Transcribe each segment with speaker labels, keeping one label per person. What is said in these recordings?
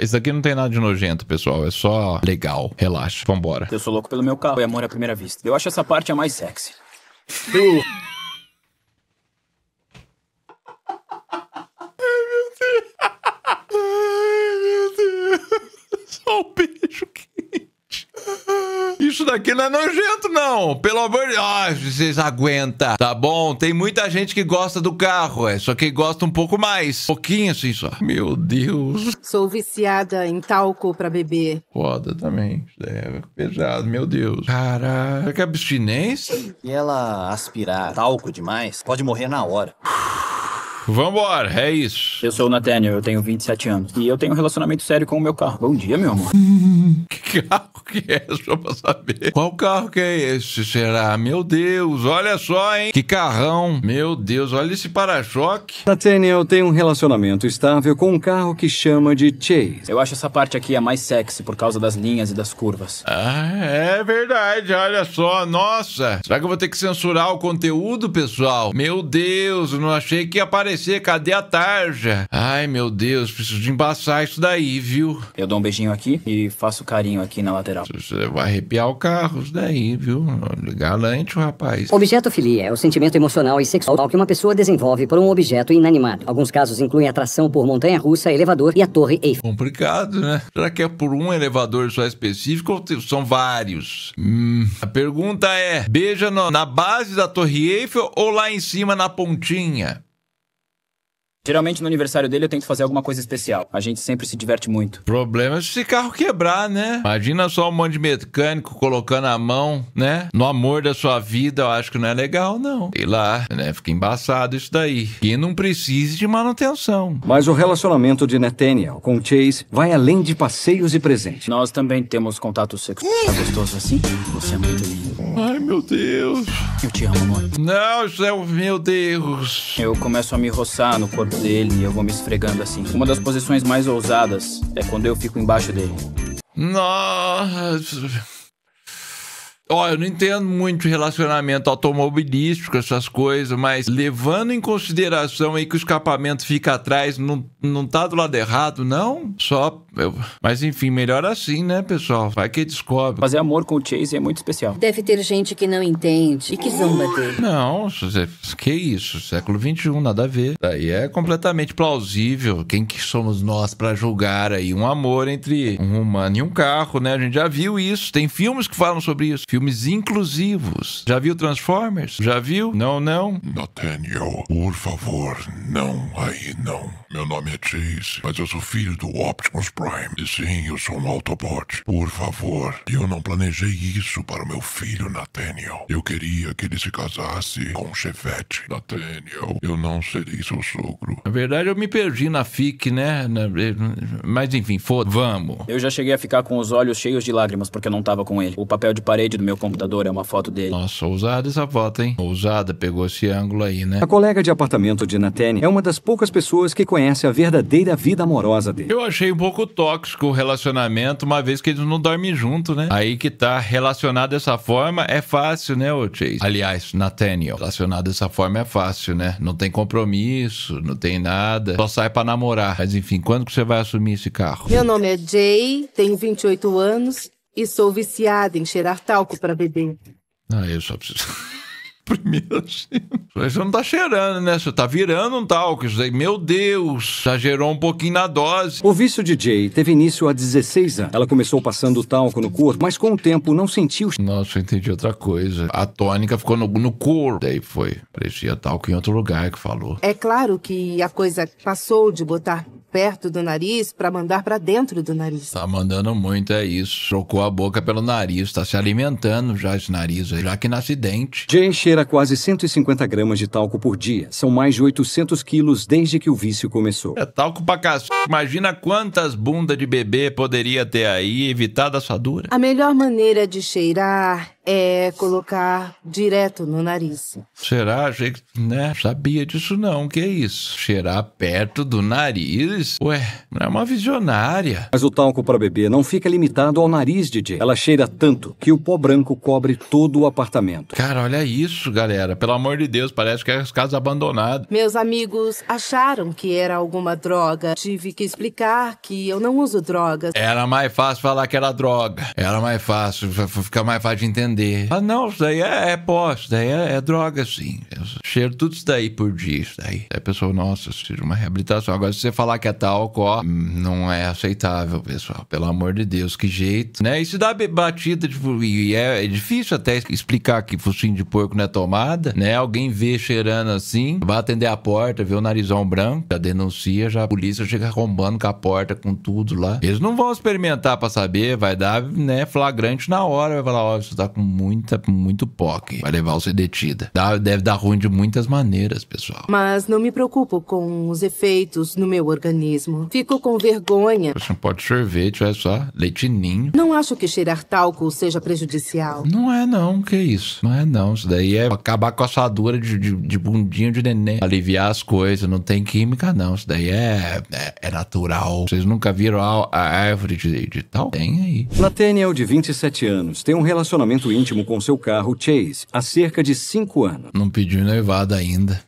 Speaker 1: Isso aqui não tem nada de nojento, pessoal. É só legal. Relaxa. Vambora.
Speaker 2: Eu sou louco pelo meu carro. e amor à primeira vista. Eu acho essa parte a mais sexy.
Speaker 1: aqui não é nojento, não. Pelo amor de Ai, vocês aguenta, tá bom? Tem muita gente que gosta do carro, é só que gosta um pouco mais. Pouquinho assim só. Meu Deus.
Speaker 3: Sou viciada em talco pra beber. Foda também.
Speaker 1: É, pesado, meu Deus.
Speaker 2: Caraca, abstinência?
Speaker 4: E ela aspirar talco demais, pode morrer na hora.
Speaker 2: Vambora, é isso. Eu sou o Nathaniel, eu tenho 27 anos. E eu tenho um relacionamento sério com o meu carro. Bom dia, meu amor. que carro que é? Só pra saber. Qual
Speaker 1: carro que é esse? Será? Meu Deus, olha só, hein? Que carrão. Meu Deus, olha
Speaker 4: esse para-choque. Nathaniel tem um relacionamento estável com um carro que chama de Chase.
Speaker 2: Eu acho essa parte aqui a mais sexy por causa das linhas e das curvas.
Speaker 4: Ah, é verdade,
Speaker 1: olha só. Nossa, será que eu vou ter que censurar o conteúdo, pessoal? Meu Deus, não achei que ia aparecer cadê a tarja? Ai, meu Deus, preciso de embaçar isso daí,
Speaker 2: viu? Eu dou um beijinho aqui e faço carinho aqui na lateral. Você vai arrepiar o carro, isso daí, viu? Galante o rapaz.
Speaker 4: Objetofilia é o sentimento emocional e sexual que uma pessoa desenvolve por um objeto inanimado. Alguns casos incluem atração por montanha-russa, elevador e a torre Eiffel. Complicado,
Speaker 1: né? Será que é por um elevador só específico ou são vários? Hum,
Speaker 2: a pergunta é, beija na base da torre Eiffel ou lá em cima na pontinha? Geralmente no aniversário dele eu tento fazer alguma coisa especial. A gente sempre se diverte muito. Problema é se carro quebrar, né?
Speaker 1: Imagina só um monte de mecânico colocando a mão, né? No amor da sua vida, eu acho que não é legal, não. E lá, né? Fica embaçado isso
Speaker 4: daí. E não precise de manutenção. Mas o relacionamento de Nathaniel com Chase
Speaker 2: vai além de passeios e presentes. Nós também temos contato sexual. Tá gostoso assim? Você é muito lindo. Ai, meu Deus. Eu te amo, amor. Não, céu, meu Deus. Eu começo a me roçar no corpo dele e eu vou me esfregando assim. Uma das posições mais ousadas é quando eu fico embaixo dele.
Speaker 1: Nossa. Ó, eu não entendo muito relacionamento automobilístico, essas coisas, mas levando em consideração aí que o escapamento fica atrás, não, não tá do lado errado, não? Só. Eu... Mas enfim, melhor assim, né, pessoal? Vai que descobre. Fazer
Speaker 2: amor com o Chase é muito especial.
Speaker 3: Deve ter gente que não entende e que zomba
Speaker 1: dele. Não, que isso? Século XXI, nada a ver. Daí é completamente plausível. Quem que somos nós para julgar aí um amor entre um humano e um carro, né? A gente já viu isso. Tem filmes que falam sobre isso. Filmes filmes inclusivos. Já viu Transformers? Já viu? Não, não. Nathaniel, por favor, não aí não. Meu nome é Chase, mas eu sou filho do Optimus Prime. E sim, eu sou um Autobot. Por favor, eu não planejei isso para o meu filho Nathaniel. Eu queria que ele se casasse com um chevette. Nathaniel, eu não serei seu sogro. Na verdade, eu me perdi na FIC, né? Na... Mas enfim, foda. Vamos.
Speaker 2: Eu já cheguei a ficar com os olhos cheios de lágrimas porque eu não tava com ele. O papel de parede do meu meu computador é uma foto dele. Nossa,
Speaker 4: ousada essa foto, hein? Ousada, pegou esse ângulo aí, né? A colega de apartamento de Natene é uma das poucas pessoas que conhece a verdadeira vida amorosa dele. Eu achei um pouco
Speaker 1: tóxico o relacionamento, uma vez que eles não dormem junto, né? Aí que tá, relacionado dessa forma é fácil, né, ô Chase? Aliás, Nathaniel, relacionado dessa forma é fácil, né? Não tem compromisso, não tem nada, só sai pra namorar. Mas enfim, quando que você vai assumir esse carro?
Speaker 3: Meu nome é Jay, tenho 28 anos, e sou viciada em cheirar talco para beber.
Speaker 1: Ah, eu só preciso. Primeiro, assim. Você não tá cheirando, né? Você
Speaker 4: tá virando um talco. Isso meu Deus, exagerou um pouquinho na dose. O vício de Jay teve início há 16 anos. Ela começou passando talco no corpo, mas com o tempo não sentiu. Nossa, eu entendi outra coisa. A tônica ficou no, no corpo. Daí foi. Parecia talco em outro lugar que
Speaker 1: falou.
Speaker 3: É claro que a coisa passou de botar perto do nariz para mandar para dentro do nariz. Tá
Speaker 1: mandando muito, é isso. Trocou a boca pelo nariz, tá se alimentando já
Speaker 4: esse nariz aí, já que nasce dente. Jay cheira quase 150 gramas de talco por dia. São mais de 800 quilos desde que o vício começou. É talco pra cacete. Imagina quantas bundas
Speaker 1: de bebê poderia ter aí, evitar da assadura.
Speaker 3: A melhor maneira de cheirar é colocar direto no nariz.
Speaker 1: Será? Achei que, né? Sabia disso
Speaker 4: não, que é isso. Cheirar perto do nariz? ué, é uma visionária. Mas o talco para bebê não fica limitado ao nariz, de Jay. Ela cheira tanto que o pó branco cobre todo o apartamento.
Speaker 1: Cara, olha isso, galera. Pelo amor de Deus, parece que é as casas abandonadas.
Speaker 3: Meus amigos acharam que era alguma droga. Tive que explicar que eu não uso drogas.
Speaker 1: Era mais fácil falar que era droga. Era mais fácil, fica mais fácil de entender. Ah, não, isso daí é, é pó, isso daí é, é droga, sim. Eu cheiro tudo isso daí por dia, isso daí. Aí a pessoa, nossa, isso é uma reabilitação. Agora, se você falar que é a talco, ó, não é aceitável, pessoal. Pelo amor de Deus, que jeito, né? Isso dá batida, tipo, e é, é difícil até explicar que focinho de porco não é tomada, né? Alguém vê cheirando assim, vai atender a porta, vê o narizão branco, já denuncia, já a polícia chega arrombando com a porta, com tudo lá. Eles não vão experimentar pra saber, vai dar, né, flagrante na hora, vai falar, ó, oh, você tá com muita, muito POC, vai levar você detida. Dá, deve dar ruim de muitas maneiras, pessoal.
Speaker 3: Mas não me preocupo com os efeitos no meu organismo organismo. Fico com vergonha. Você
Speaker 1: não pode sorvete, olha só, leitinho.
Speaker 3: Não acho que cheirar talco seja prejudicial. Não é
Speaker 1: não, que isso. Não é não, isso daí é acabar com a assadura de, de, de bundinho de neném. Aliviar as coisas, não tem química não, isso daí é, é, é natural. Vocês nunca viram a, a árvore de, de tal? Tem
Speaker 4: aí. Nathaniel, de 27 anos, tem um relacionamento íntimo com seu carro Chase há cerca de 5 anos.
Speaker 1: Não pediu noivado ainda.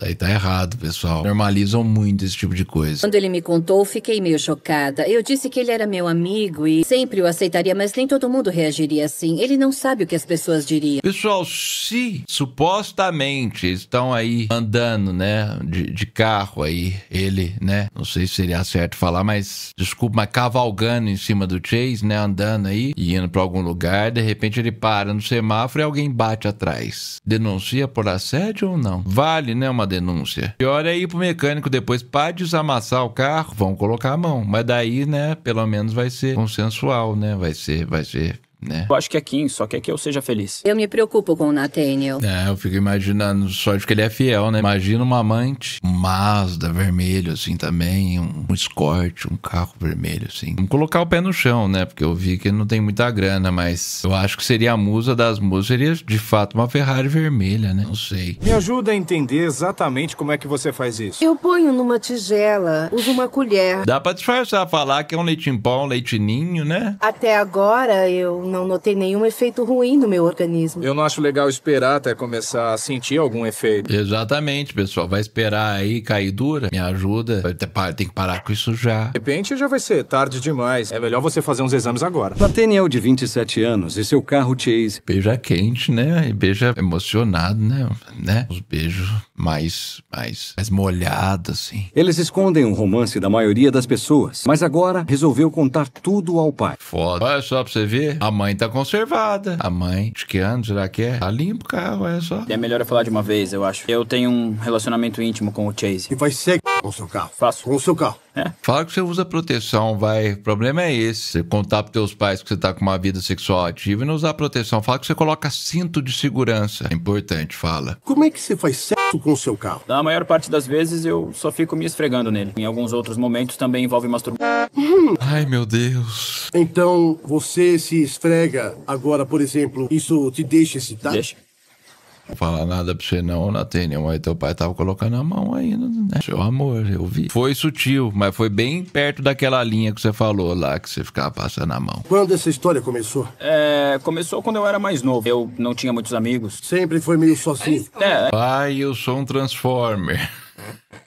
Speaker 1: Daí tá errado, pessoal. Normalizam muito esse tipo de coisa.
Speaker 3: Quando ele me contou, fiquei meio chocada. Eu disse que ele era meu amigo e sempre o aceitaria, mas nem todo mundo reagiria assim. Ele não sabe o que as pessoas diriam. Pessoal,
Speaker 1: se supostamente estão aí andando, né, de, de carro aí, ele, né, não sei se seria certo falar, mas desculpa, mas cavalgando em cima do Chase, né, andando aí e indo para algum lugar, de repente ele para no semáforo e alguém bate atrás. Denuncia por assédio ou não? Vale, né, uma denúncia. Pior é ir pro mecânico depois, para desamassar o carro, vão colocar a mão. Mas daí, né, pelo menos vai ser consensual, né? Vai ser, vai ser né?
Speaker 2: Eu acho que é Kim, só quer é que eu seja feliz.
Speaker 3: Eu me preocupo com o Nathaniel.
Speaker 1: É, eu fico imaginando, só de que ele é fiel, né? Imagina uma amante, um Mazda vermelho, assim, também, um, um Escort, um carro vermelho, assim. Vamos colocar o pé no chão, né? Porque eu vi que ele não tem muita grana, mas eu acho que seria a musa das musas, seria de fato uma Ferrari vermelha, né? Não sei. Me
Speaker 4: ajuda a entender exatamente
Speaker 1: como é que você faz isso.
Speaker 3: Eu ponho numa tigela, uso uma colher.
Speaker 1: Dá pra disfarçar, falar que é um leitinho pó, um leitinho, né?
Speaker 3: Até agora eu não notei nenhum efeito ruim
Speaker 4: no meu organismo. Eu não acho legal esperar até começar a sentir algum efeito.
Speaker 1: Exatamente, pessoal.
Speaker 4: Vai esperar aí cair dura. Me ajuda. Tem que parar com isso já. De repente já vai ser tarde demais. É melhor você fazer uns exames agora. Nathaniel, de 27 anos, e seu carro Chase.
Speaker 1: Beija quente, né? E beija emocionado, né? né? Os beijos mais,
Speaker 4: mais, mais molhados, assim. Eles escondem o um romance da maioria das pessoas, mas agora resolveu contar tudo ao pai. Foda.
Speaker 1: Olha só pra você ver. A mãe tá conservada. A mãe, de que ano será que é? Tá limpo o
Speaker 2: carro, é só. É melhor eu falar de uma vez, eu acho. Eu tenho um relacionamento íntimo com o Chase. E vai ser com o seu carro. Faço. Com o seu carro.
Speaker 1: É. Fala que você usa proteção, vai. O problema é esse. Você contar pros teus pais que você tá com uma vida sexual ativa e não usar proteção. Fala que você coloca cinto de segurança. É importante, fala.
Speaker 4: Como é que você faz sexo com o seu carro?
Speaker 2: Na maior parte das vezes eu só fico me esfregando nele. Em alguns outros momentos também envolve masturbação.
Speaker 4: Ai, meu Deus. Então, você se esfrega agora, por exemplo, isso te deixa excitado? Deixa.
Speaker 1: Não falar nada pra você não, Nathaniel, mas teu pai tava colocando a mão ainda, né? Seu amor, eu vi. Foi sutil, mas foi bem perto daquela linha que você falou lá, que você ficava passando a mão.
Speaker 2: Quando essa história começou? É, começou quando eu era mais novo. Eu não tinha muitos amigos. Sempre foi meio sozinho. é.
Speaker 1: Pai, eu sou um Transformer.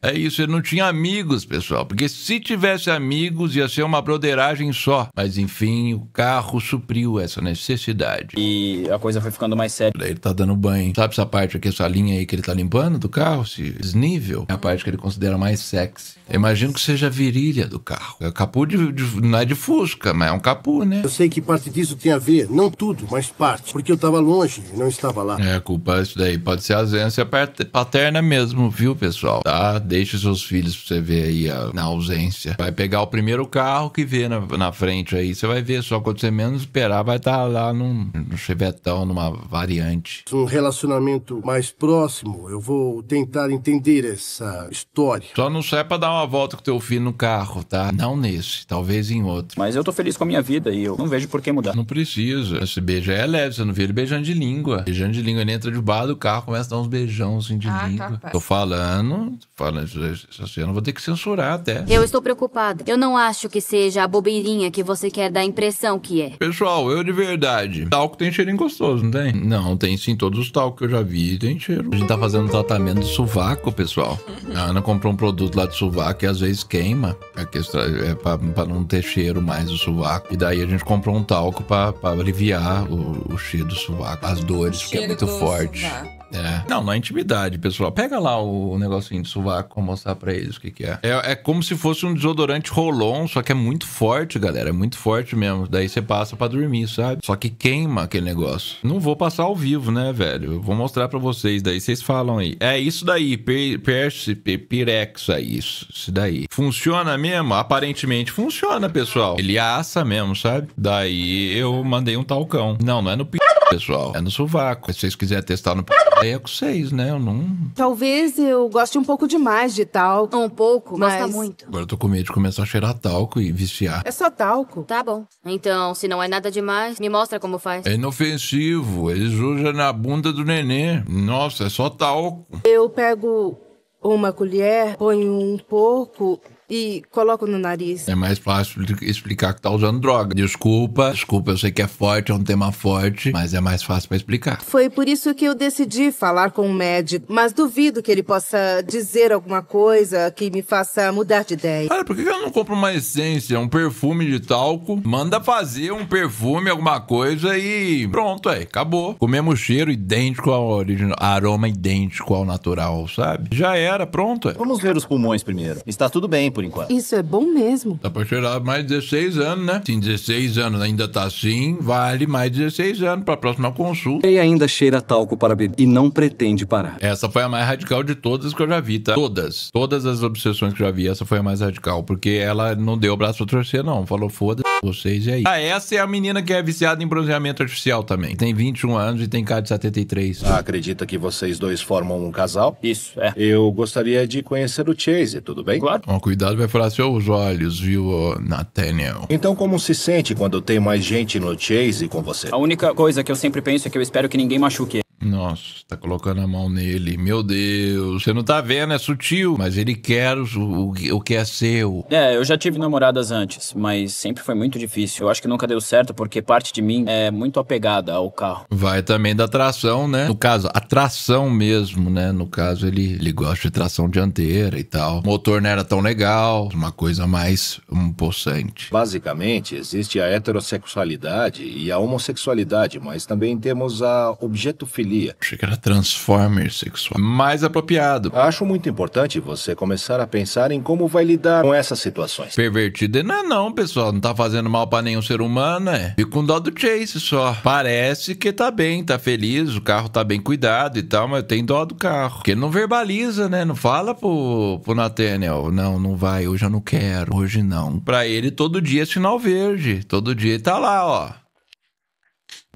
Speaker 1: É isso, ele não tinha amigos, pessoal, porque se tivesse amigos ia ser uma broderagem só. Mas enfim, o carro supriu essa necessidade. E a coisa foi ficando mais séria. ele tá dando banho. Sabe essa parte aqui, essa linha aí que ele tá limpando do carro? Esse desnível? É a parte que ele considera mais sexy. Eu imagino que seja a virilha do carro. É capu de, de, não é de fusca, mas é um capu,
Speaker 4: né? Eu sei que parte disso tem a ver, não tudo, mas parte. Porque eu tava longe, não estava lá.
Speaker 1: É, culpa isso daí. Pode ser ausência paterna mesmo, viu, pessoal? Tá deixa seus filhos pra você ver aí a, na ausência. Vai pegar o primeiro carro que vê na, na frente aí, você vai ver, só quando você menos esperar, vai estar tá lá num, num chevetão, numa variante.
Speaker 4: Um relacionamento mais próximo, eu vou tentar entender essa história.
Speaker 1: Só não sai pra dar uma volta com teu filho no carro, tá? Não nesse, talvez em outro. Mas eu tô feliz com a minha vida e eu não vejo por que mudar. Não precisa. Esse beijo é leve, você não vê ele beijando de língua. Beijando de língua, ele entra debaixo do carro, começa a dar uns beijão assim de ah, tá, língua. Capaz. Tá. Tô falando, tô falando essa eh, cena eu vou ter que censurar até. Eu estou
Speaker 2: preocupada. Eu não acho que seja a bobeirinha que você quer dar a impressão que é.
Speaker 1: Pessoal, eu de verdade. Talco tem cheirinho gostoso, não tem? Não, tem sim. Todos os talcos que eu já vi tem cheiro. A gente tá fazendo tratamento de sovaco, pessoal. A Ana comprou um produto lá de sovaco que às vezes queima. É, é pra, pra, não ter cheiro mais o sovaco. E daí a gente comprou um talco pra, pra aliviar o, o cheiro do sovaco. As dores, que é muito forte. É. Não, não é intimidade, pessoal. Pega lá o negocinho de sovaco pra mostrar pra eles o que, que é. é. é. como se fosse um desodorante rolon, só que é muito forte, galera. É muito forte mesmo. Daí você passa pra dormir, sabe? Só que queima aquele negócio. Não vou passar ao vivo, né, velho? Eu vou mostrar pra vocês, daí vocês falam aí. É isso daí, Perse, Pirex, é isso. Isso daí. Funciona mesmo? Aparentemente funciona, pessoal. Ele assa mesmo, sabe? Daí eu mandei um talcão. Não, não é no p, pessoal. É no sovaco. Se vocês quiserem testar no p é com seis, né? Eu não.
Speaker 3: Talvez eu goste um pouco demais de talco. Um pouco, mas. Gosta muito.
Speaker 1: Agora eu tô com medo de começar a cheirar talco e viciar. É
Speaker 3: só talco. Tá bom. Então, se não é nada demais, me mostra como faz.
Speaker 1: É inofensivo. Ele suja na bunda do neném. Nossa, é só talco.
Speaker 3: Eu pego uma colher, ponho um pouco e coloco no nariz.
Speaker 1: É mais fácil explicar que tá usando droga. Desculpa, desculpa, eu sei que é forte, é um tema forte, mas é mais fácil para explicar.
Speaker 3: Foi por isso que eu decidi falar com o um médico, mas duvido que ele possa dizer alguma coisa que me faça mudar de ideia. Cara, por que
Speaker 1: eu não compro uma essência, um perfume de talco? Manda fazer um perfume, alguma coisa e pronto, aí, acabou. Com o mesmo cheiro idêntico ao original, aroma idêntico ao natural, sabe? Já
Speaker 3: era,
Speaker 4: pronto. Aí. É. Vamos ver os pulmões primeiro. Está tudo bem, por enquanto.
Speaker 3: Isso é bom mesmo. Dá
Speaker 1: pra cheirar mais 16 anos, né? Sim, 16 anos ainda tá assim, vale mais 16 anos pra próxima
Speaker 4: consulta. E ainda cheira talco para beber e não pretende parar.
Speaker 1: Essa foi a mais radical de todas que eu já vi, tá? Todas. Todas as obsessões que eu já vi, essa foi a mais radical, porque ela não deu o braço pra torcer, não. Falou, foda-se. Vocês aí. Ah, essa é a menina que é viciada em bronzeamento artificial também. Tem 21 anos e tem cara de 73. Ah, acredita
Speaker 4: que vocês dois
Speaker 1: formam um casal? Isso, é. Eu gostaria de conhecer o Chase, tudo bem? Claro. Oh, cuidado, vai falar seus olhos, viu, Nathaniel? Então, como se sente quando tem mais gente no Chase com você?
Speaker 2: A única coisa que eu sempre penso é que eu espero que ninguém machuque
Speaker 1: nossa, tá colocando a mão nele. Meu Deus, você não tá vendo, é sutil. Mas ele quer o, o, o que é seu.
Speaker 2: É, eu já tive namoradas antes, mas sempre foi muito difícil. Eu acho que nunca deu certo porque parte de mim é muito apegada ao carro.
Speaker 1: Vai também da tração, né? No caso, a tração mesmo, né? No caso, ele, ele gosta de tração dianteira e tal. O motor não era tão legal, uma coisa mais um possante. Basicamente, existe a heterossexualidade e a homossexualidade, mas também temos a objeto filho pedofilia. Achei que era transformer sexual. Mais apropriado. Acho muito importante você começar a pensar em como vai lidar com essas situações. Pervertido não é não, pessoal. Não tá fazendo mal para nenhum ser humano, é. E com dó do Chase só. Parece que tá bem, tá feliz, o carro tá bem cuidado e tal, mas tem dó do carro. Porque ele não verbaliza, né? Não fala pro, pro Nathaniel, não, não vai, hoje eu não quero, hoje não. Pra ele, todo dia é sinal verde. Todo dia ele tá lá, ó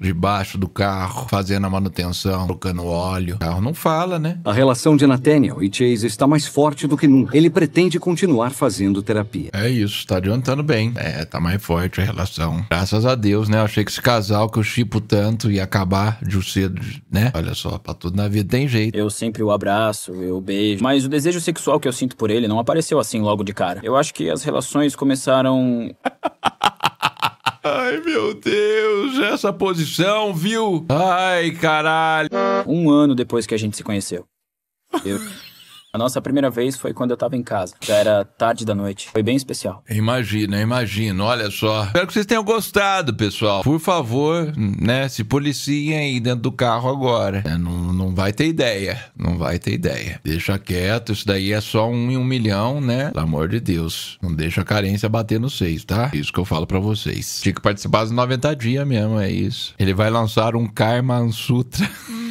Speaker 1: debaixo do carro, fazendo a manutenção, trocando óleo. O carro não fala, né?
Speaker 4: A relação de Nathaniel e Chase está mais forte do que nunca. Ele pretende continuar fazendo terapia. É isso, está adiantando bem.
Speaker 1: É, tá mais forte a relação. Graças a Deus, né? Eu achei que esse casal que eu chipo tanto ia acabar de cedo, né? Olha só, pra tudo na vida tem jeito.
Speaker 2: Eu sempre o abraço, eu beijo. Mas o desejo sexual que eu sinto por ele não apareceu assim logo de cara. Eu acho que as relações começaram. Ai, meu Deus, essa posição, viu? Ai, caralho. Um ano depois que a gente se conheceu. Eu. A nossa primeira vez foi quando eu tava em casa. Já era tarde da noite. Foi bem especial.
Speaker 1: Imagino, imagino. Olha só. Espero que vocês tenham gostado, pessoal. Por favor, né? Se policiem aí dentro do carro agora. É, não, não vai ter ideia. Não vai ter ideia. Deixa quieto. Isso daí é só um em um milhão, né? Pelo amor de Deus. Não deixa a carência bater no seis, tá? É isso que eu falo para vocês. Tinha que participar dos 90 dias mesmo, é isso. Ele vai lançar um Karma Sutra.